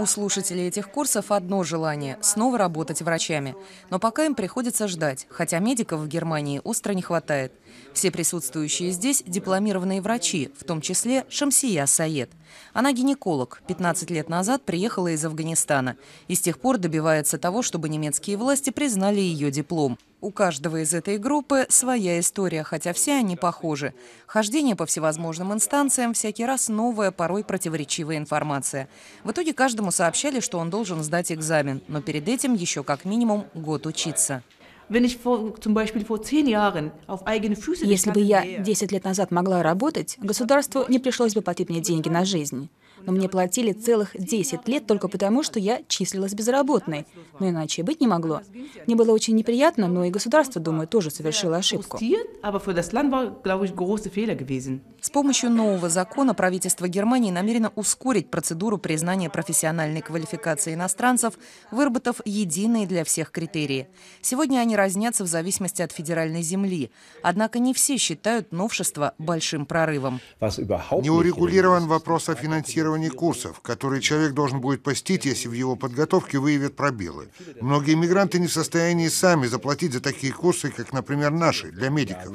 У слушателей этих курсов одно желание – снова работать врачами. Но пока им приходится ждать, хотя медиков в Германии остро не хватает. Все присутствующие здесь – дипломированные врачи, в том числе Шамсия Саед. Она гинеколог, 15 лет назад приехала из Афганистана и с тех пор добивается того, чтобы немецкие власти признали ее диплом. У каждого из этой группы своя история, хотя все они похожи. Хождение по всевозможным инстанциям, всякий раз новая, порой противоречивая информация. В итоге каждому сообщали, что он должен сдать экзамен, но перед этим еще как минимум год учиться. Если бы я 10 лет назад могла работать, государству не пришлось бы платить мне деньги на жизнь но мне платили целых 10 лет только потому, что я числилась безработной. Но иначе быть не могло. Мне было очень неприятно, но и государство, думаю, тоже совершило ошибку. С помощью нового закона правительство Германии намерено ускорить процедуру признания профессиональной квалификации иностранцев, выработав единые для всех критерии. Сегодня они разнятся в зависимости от федеральной земли. Однако не все считают новшество большим прорывом. Не урегулирован вопрос о финансировании планировании курсов, которые человек должен будет посетить, если в его подготовке выявят пробелы. Многие мигранты не в состоянии сами заплатить за такие курсы, как, например, наши, для медиков.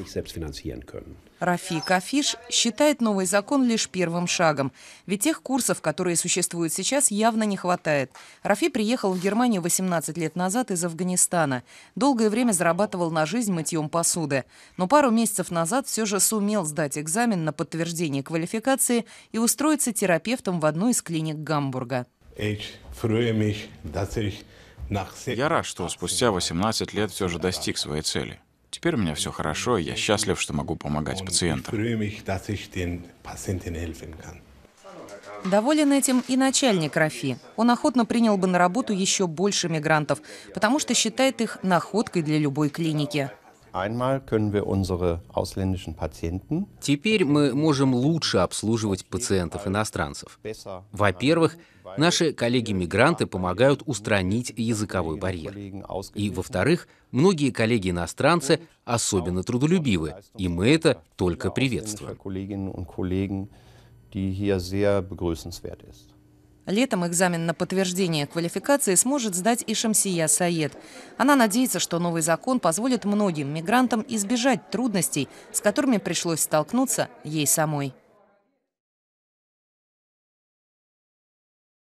Рафик Афиш считает новый закон лишь первым шагом, ведь тех курсов, которые существуют сейчас, явно не хватает. Рафи приехал в Германию 18 лет назад из Афганистана. Долгое время зарабатывал на жизнь мытьем посуды. Но пару месяцев назад все же сумел сдать экзамен на подтверждение квалификации и устроиться терапевтом террористом в одной из клиник Гамбурга. Я рад, что спустя 18 лет все же достиг своей цели. Теперь у меня все хорошо, и я счастлив, что могу помогать пациентам. Доволен этим и начальник Рафи. Он охотно принял бы на работу еще больше мигрантов, потому что считает их находкой для любой клиники. Теперь мы можем лучше обслуживать пациентов-иностранцев. Во-первых, наши коллеги-мигранты помогают устранить языковой барьер. И, во-вторых, многие коллеги-иностранцы особенно трудолюбивы, и мы это только приветствуем. Летом экзамен на подтверждение квалификации сможет сдать и Шамсия Саед. Она надеется, что новый закон позволит многим мигрантам избежать трудностей, с которыми пришлось столкнуться ей самой.